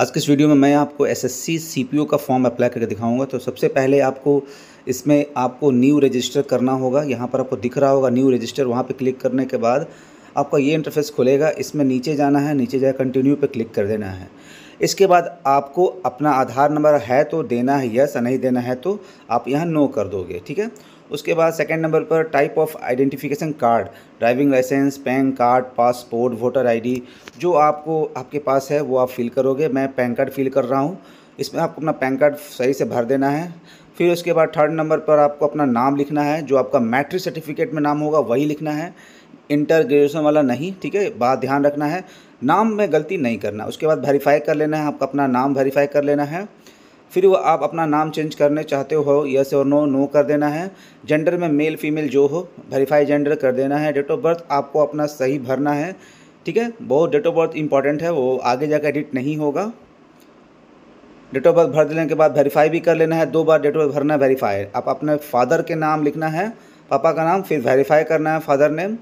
आज के इस वीडियो में मैं आपको एस एस सी का फॉर्म अप्लाई करके दिखाऊंगा तो सबसे पहले आपको इसमें आपको न्यू रजिस्टर करना होगा यहाँ पर आपको दिख रहा होगा न्यू रजिस्टर वहाँ पर क्लिक करने के बाद आपका ये इंटरफेस खुलेगा इसमें नीचे जाना है नीचे जाए कंटिन्यू पर क्लिक कर देना है इसके बाद आपको अपना आधार नंबर है तो देना है यस नहीं देना है तो आप यहाँ नो कर दोगे ठीक है उसके बाद सेकंड नंबर पर type of identification card driving licence PAN card passport voter ID जो आपको आपके पास है वो आप फिल करोगे मैं पैन कार्ड फिल कर रहा हूँ इसमें आपको अपना पैन कार्ड सही से भर देना है फिर उसके बाद थर्ड नंबर पर आपको अपना नाम लिखना है जो आपका मैट्रिक सर्टिफिकेट में नाम होगा वही लिखना है इंटर ग्रेजुएशन वाला नहीं ठीक है बात ध्यान रखना है नाम में गलती नहीं करना उसके बाद वेरीफाई कर लेना है आपका अपना नाम वेरीफाई कर लेना है फिर वो आप अपना नाम चेंज करने चाहते हो यस और नो नो कर देना है जेंडर में मेल फीमेल जो हो वेरीफाई जेंडर कर देना है डेट ऑफ बर्थ आपको अपना सही भरना है ठीक है बहुत डेट ऑफ बर्थ इंपॉर्टेंट है वो आगे जाकर एडिट नहीं होगा डेट ऑफ बर्थ भर देने के बाद वेरीफाई भी कर लेना है दो बार डेट ऑफ बर्थ भरना है वेरीफाई आप अपने फादर के नाम लिखना है पापा का नाम फिर वेरीफाई करना है फादर नेम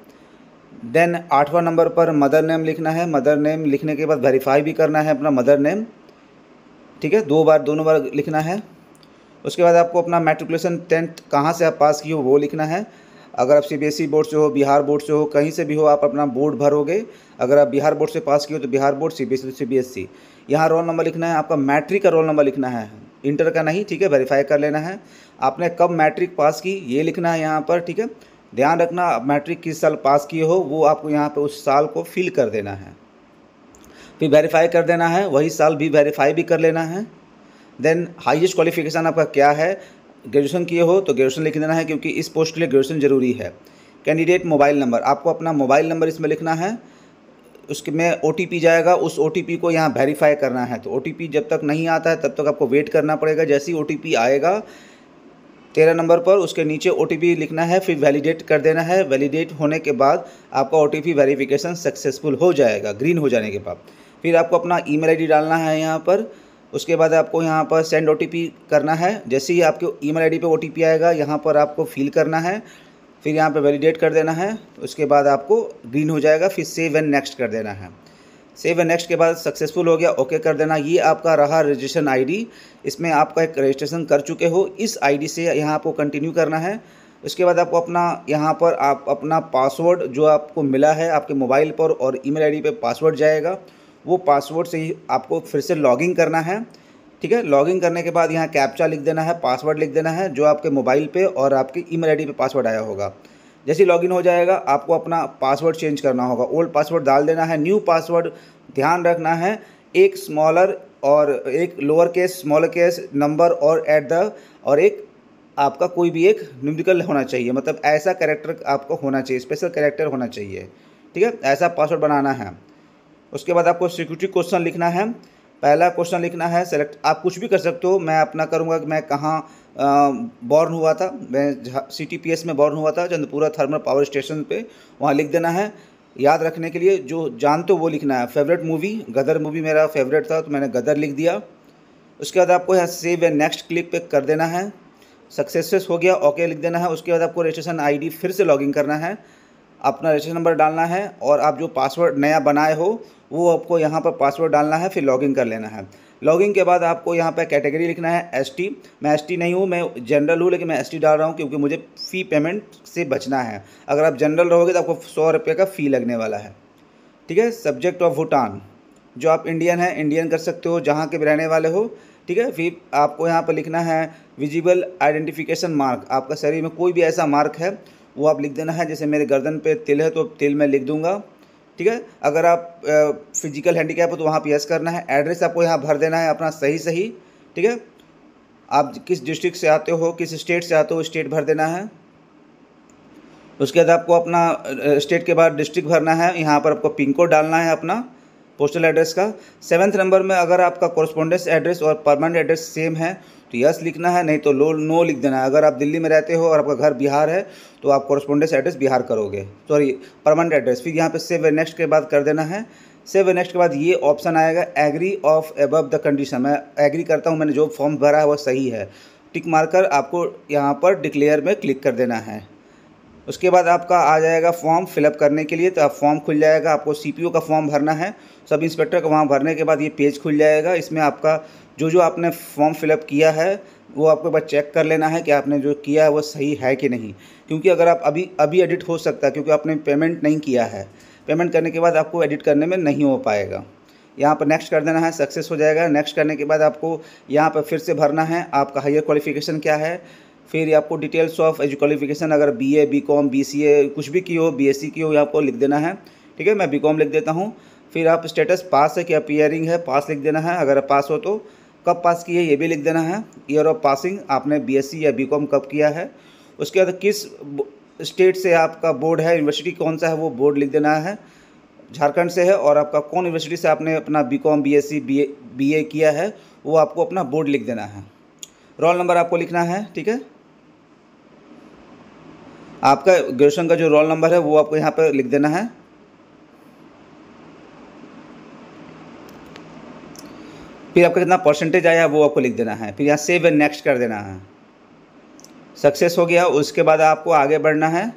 देन आठवां नंबर पर मदर नेम लिखना है मदर नेम लिखने के बाद वेरीफाई भी करना है अपना मदर नेम ठीक है दो बार दोनों बार लिखना है उसके बाद आपको अपना मेट्रिकुलेशन टेंथ कहाँ से आप पास किए हो वो लिखना है अगर आप सीबीएसई बोर्ड e से हो बिहार बोर्ड से हो कहीं से भी हो आप अपना बोर्ड भरोगे अगर आप बिहार बोर्ड से पास किए हो तो बिहार बोर्ड सीबीएसई तो ई यहाँ रोल नंबर लिखना है आपका मैट्रिक का रोल नंबर लिखना है इंटर का नहीं ठीक है वेरीफाई कर लेना है आपने कब मैट्रिक पास की ये लिखना है यहाँ पर ठीक है ध्यान रखना मैट्रिक किस साल पास किए हो वो आपको यहाँ पर उस साल को फिल कर देना है भी वेरीफाई कर देना है वही साल भी वेरीफाई भी कर लेना है देन हाईएस्ट क्वालिफिकेशन आपका क्या है ग्रेजुएशन किए हो तो ग्रेजुएशन लिख देना है क्योंकि इस पोस्ट के लिए ग्रेजुएशन ज़रूरी है कैंडिडेट मोबाइल नंबर आपको अपना मोबाइल नंबर इसमें लिखना है उसके में ओ जाएगा उस ओ को यहाँ वेरीफाई करना है तो ओ जब तक नहीं आता है तब तक आपको वेट करना पड़ेगा जैसे ही ओ आएगा तेरह नंबर पर उसके नीचे ओ लिखना है फिर वैलिडेट कर देना है वैलिडेट होने के बाद आपका ओ टी सक्सेसफुल हो जाएगा ग्रीन हो जाने के बाद फिर आपको अपना ई मेल डालना है यहाँ पर उसके बाद आपको यहाँ पर सेंड ओ करना है जैसे ही आपके ईमेल आईडी पे ओ आएगा यहाँ पर आपको फिल करना है फिर यहाँ पर वैलिडेट कर देना है उसके बाद आपको ग्रीन हो जाएगा फिर सेव एंड नेक्स्ट कर देना है सेव एंड नेक्स्ट के बाद सक्सेसफुल हो गया ओके कर देना ये आपका रहा रजिस्ट्रेशन आईडी इसमें आपका एक रजिस्ट्रेशन कर चुके हो इस आईडी से यहाँ आपको कंटिन्यू करना है उसके बाद आपको अपना यहाँ पर आप अपना पासवर्ड जो आपको मिला है आपके मोबाइल पर और ई मेल पे पासवर्ड जाएगा वो पासवर्ड से ही आपको फिर से लॉगिंग करना है ठीक है लॉगिंग करने के बाद यहाँ कैप्चा लिख देना है पासवर्ड लिख देना है जो आपके मोबाइल पे और आपके ईमेल आईडी पे पासवर्ड आया होगा जैसे लॉगिन हो जाएगा आपको अपना पासवर्ड चेंज करना होगा ओल्ड पासवर्ड डाल देना है न्यू पासवर्ड ध्यान रखना है एक स्मॉलर और एक lower case small case number और एट द और एक आपका कोई भी एक न्यूमिकल होना चाहिए मतलब ऐसा करेक्टर आपको होना चाहिए स्पेशल करेक्टर होना चाहिए ठीक है ऐसा पासवर्ड बनाना है उसके बाद आपको सिक्योरिटी क्वेश्चन लिखना है पहला क्वेश्चन लिखना है सेलेक्ट आप कुछ भी कर सकते हो मैं अपना करूँगा कि मैं कहाँ बॉर्न हुआ था मैं सी टी पी एस में बॉर्न हुआ था चंद्रपुरा थर्मल पावर स्टेशन पे वहाँ लिख देना है याद रखने के लिए जो जानते हो वो लिखना है फेवरेट मूवी गदर मूवी मेरा फेवरेट था तो मैंने गदर लिख दिया उसके बाद आपको यहाँ सेव एंड नेक्स्ट क्लिक पे कर देना है सक्सेस हो गया ओके लिख देना है उसके बाद आपको रजिस्ट्रेशन आईडी फिर से लॉगिन करना है अपना रजिस्टर नंबर डालना है और आप जो पासवर्ड नया बनाए हो वो आपको यहाँ पर पासवर्ड डालना है फिर लॉगिन कर लेना है लॉगिन के बाद आपको यहाँ पर कैटेगरी लिखना है एस टी मैं एस टी नहीं हूँ मैं जनरल हूँ लेकिन मैं एस टी डाल रहा हूँ क्योंकि मुझे फ़ी पेमेंट से बचना है अगर आप जनरल रहोगे तो आपको सौ रुपये का फ़ी लगने वाला है ठीक है सब्जेक्ट ऑफ भूटान जो आप इंडियन हैं इंडियन कर सकते हो जहाँ के भी रहने वाले हो ठीक है फिर आपको यहाँ पर लिखना है विजिबल आइडेंटिफिकेशन मार्क आपका शरीर में कोई भी ऐसा मार्क है वो आप लिख देना है जैसे मेरे गर्दन पे तिल है तो तिल मैं लिख दूंगा ठीक है अगर आप फिजिकल हैंडीकैप हो तो वहाँ पर यस करना है एड्रेस आपको यहाँ भर देना है अपना सही सही ठीक है आप किस डिस्ट्रिक्ट से आते हो किस स्टेट से आते हो स्टेट भर देना है उसके बाद आपको अपना स्टेट के बाद डिस्ट्रिक्ट भरना है यहाँ पर आपको पिन कोड डालना है अपना पोस्टल एड्रेस का सेवन्थ नंबर में अगर आपका कॉरस्पॉन्डेंस एड्रेस और परमानेंट एड्रेस सेम है तो यस लिखना है नहीं तो लो नो लिख देना है अगर आप दिल्ली में रहते हो और आपका घर बिहार है तो आप कॉरस्पॉन्डेंस एड्रेस बिहार करोगे सॉरी परमानेंट एड्रेस फिर यहाँ पे सेव ए नेक्स्ट के बाद कर देना है सेव ए नेक्स्ट के बाद ये ऑप्शन आएगा agree of above the condition मैं एग्री करता हूँ मैंने जो फॉर्म भरा है वो सही है टिक मारकर आपको यहाँ पर डिक्लेयर में क्लिक कर देना है उसके बाद आपका आ जाएगा फॉर्म फिलअप करने के लिए तो आप फॉर्म खुल जाएगा आपको सी का फॉर्म भरना है सब इंस्पेक्टर का वहाँ भरने के बाद ये पेज खुल जाएगा इसमें आपका जो जो आपने फॉर्म फिलअप किया है वो आपको बस चेक कर लेना है कि आपने जो किया है वो सही है कि नहीं क्योंकि अगर आप अभी अभी एडिट हो सकता है क्योंकि आपने पेमेंट नहीं किया है पेमेंट करने के बाद आपको एडिट करने में नहीं हो पाएगा यहाँ पर नेक्स्ट कर देना है सक्सेस हो जाएगा नेक्स्ट करने के बाद आपको यहाँ पर फिर से भरना है आपका हायर क्वालिफिकेशन क्या है फिर आपको डिटेल्स ऑफ एजु क्वालिफिकेशन अगर B A B com B C A कुछ भी की हो बी एस सी की हो ये आपको लिख देना है ठीक है मैं बी कॉम लिख देता हूँ फिर आप स्टेटस पास है कि अपियरिंग है पास लिख देना है अगर पास हो तो कब पास की है ये भी लिख देना है ईयर ऑफ पासिंग आपने बी एस सी या बी कॉम कब किया है उसके बाद किस स्टेट से आपका बोर्ड है यूनिवर्सिटी कौन सा है वो बोर्ड लिख देना है झारखंड से है और आपका कौन यूनिवर्सिटी से आपने अपना B com B S C B A किया है वो आपको अपना बोर्ड लिख देना है रोल नंबर आपको लिखना है ठीक है आपका ग्रेजुएशन का जो रोल नंबर है वो आपको यहाँ पर लिख देना है फिर आपका कितना परसेंटेज आया है वो आपको लिख देना है फिर यहाँ सेव एंड नेक्स्ट कर देना है सक्सेस हो गया उसके बाद आपको आगे बढ़ना है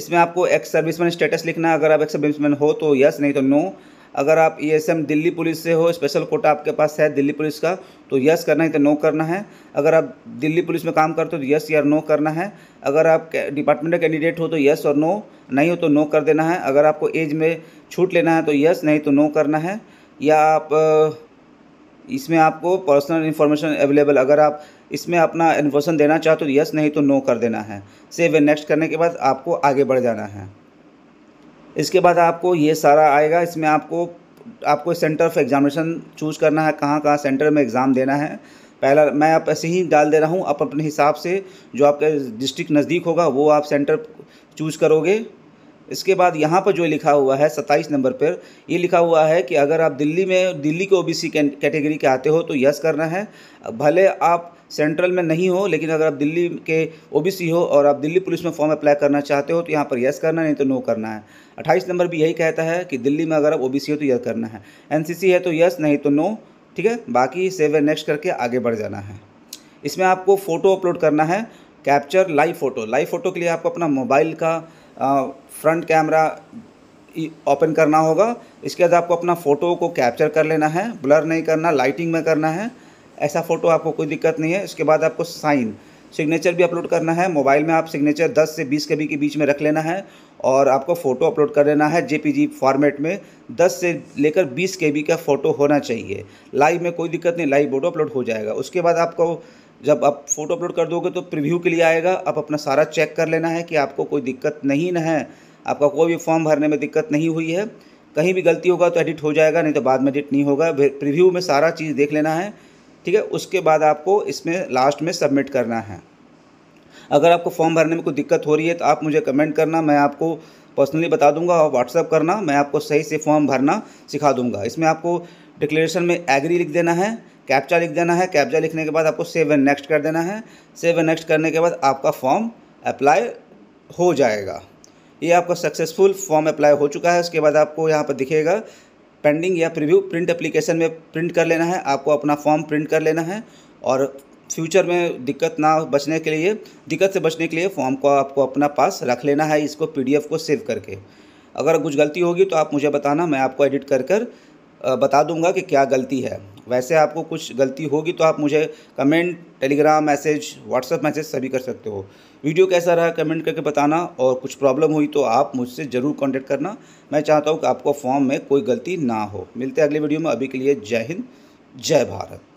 इसमें आपको एक्स सर्विसमैन स्टेटस लिखना है अगर आप एक्स सर्विसमैन हो तो यस नहीं तो नो अगर आप ई e दिल्ली पुलिस से हो स्पेशल कोटा आपके पास है दिल्ली पुलिस का तो यस करना है तो नो करना है अगर आप दिल्ली पुलिस में काम करते हो तो यस या नो करना है अगर आप डिपार्टमेंट कैंडिडेट हो तो यस और नो नहीं हो तो नो कर देना है अगर आपको एज में छूट लेना है तो यस नहीं तो नो करना है या आप इसमें आपको पर्सनल इन्फॉर्मेशन अवेलेबल अगर आप इसमें अपना इन्फॉर्मेशन देना चाहते हो तो यस नहीं तो नो कर देना है सेव नेक्स्ट करने के बाद आपको आगे बढ़ जाना है इसके बाद आपको ये सारा आएगा इसमें आपको आपको सेंटर ऑफ एग्जामिनेशन चूज़ करना है कहाँ कहाँ सेंटर में एग्ज़ाम देना है पहला मैं आप ऐसे ही डाल दे रहा हूँ आप अपने हिसाब से जो आपका डिस्ट्रिक्ट नज़दीक होगा वो आप सेंटर चूज़ करोगे इसके बाद यहाँ पर जो लिखा हुआ है सत्ताईस नंबर पर ये लिखा हुआ है कि अगर आप दिल्ली में दिल्ली के ओबीसी कैटेगरी के आते हो तो यस करना है भले आप सेंट्रल में नहीं हो लेकिन अगर आप दिल्ली के ओबीसी हो और आप दिल्ली पुलिस में फॉर्म अप्लाई करना चाहते हो तो यहाँ पर यस करना नहीं तो नो करना है अट्ठाईस नंबर भी यही कहता है कि दिल्ली में अगर आप ओ हो तो यह करना है एन है तो यस नहीं तो नो ठीक है बाकी सेव नेक्स्ट करके आगे बढ़ जाना है इसमें आपको फ़ोटो अपलोड करना है capture live photo live photo के लिए आपको अपना मोबाइल का फ्रंट कैमरा ओपन करना होगा इसके बाद आपको अपना फ़ोटो को कैप्चर कर लेना है ब्लर नहीं करना लाइटिंग में करना है ऐसा फ़ोटो आपको कोई दिक्कत नहीं है उसके बाद आपको साइन सिग्नेचर भी अपलोड करना है मोबाइल में आप सिग्नेचर 10 से 20 के बी के बीच में रख लेना है और आपको फ़ोटो अपलोड कर लेना है जेपीजी फॉर्मेट में 10 से लेकर 20 के बी का फ़ोटो होना चाहिए लाइव में कोई दिक्कत नहीं लाइव फोटो अपलोड हो जाएगा उसके बाद आपको जब आप फ़ोटो अपलोड कर दोगे तो प्रिव्यू के लिए आएगा आप अपना सारा चेक कर लेना है कि आपको कोई दिक्कत नहीं ना है आपका कोई भी फॉर्म भरने में दिक्कत नहीं हुई है कहीं भी गलती होगा तो एडिट हो जाएगा नहीं तो बाद में एडिट नहीं होगा प्रिव्यू में सारा चीज़ देख लेना है ठीक है उसके बाद आपको इसमें लास्ट में सबमिट करना है अगर आपको फॉर्म भरने में कोई दिक्कत हो रही है तो आप मुझे कमेंट करना मैं आपको पर्सनली बता दूंगा और व्हाट्सअप करना मैं आपको सही से फॉर्म भरना सिखा दूंगा इसमें आपको डिक्लेरेशन में एग्री लिख देना है कैप्चा लिख देना है कैप्चा लिखने के बाद आपको सेव एंड नेक्स्ट कर देना है सेव एंड नेक्स्ट करने के बाद आपका फॉर्म अप्लाई हो जाएगा ये आपका सक्सेसफुल फॉर्म अप्लाई हो चुका है उसके बाद आपको यहाँ पर दिखेगा पेंडिंग या प्रीव्यू प्रिंट एप्लीकेशन में प्रिंट कर लेना है आपको अपना फॉर्म प्रिंट कर लेना है और फ्यूचर में दिक्कत ना बचने के लिए दिक्कत से बचने के लिए फॉर्म को आपको अपना पास रख लेना है इसको पीडीएफ को सेव करके अगर कुछ गलती होगी तो आप मुझे बताना मैं आपको एडिट कर कर बता दूंगा कि क्या गलती है वैसे आपको कुछ गलती होगी तो आप मुझे comment Telegram message WhatsApp message सभी कर सकते हो वीडियो कैसा रहा कमेंट करके बताना और कुछ प्रॉब्लम हुई तो आप मुझसे ज़रूर कॉन्टेक्ट करना मैं चाहता हूँ कि आपको फॉर्म में कोई गलती ना हो मिलते हैं अगले वीडियो में अभी के लिए जय हिंद जय भारत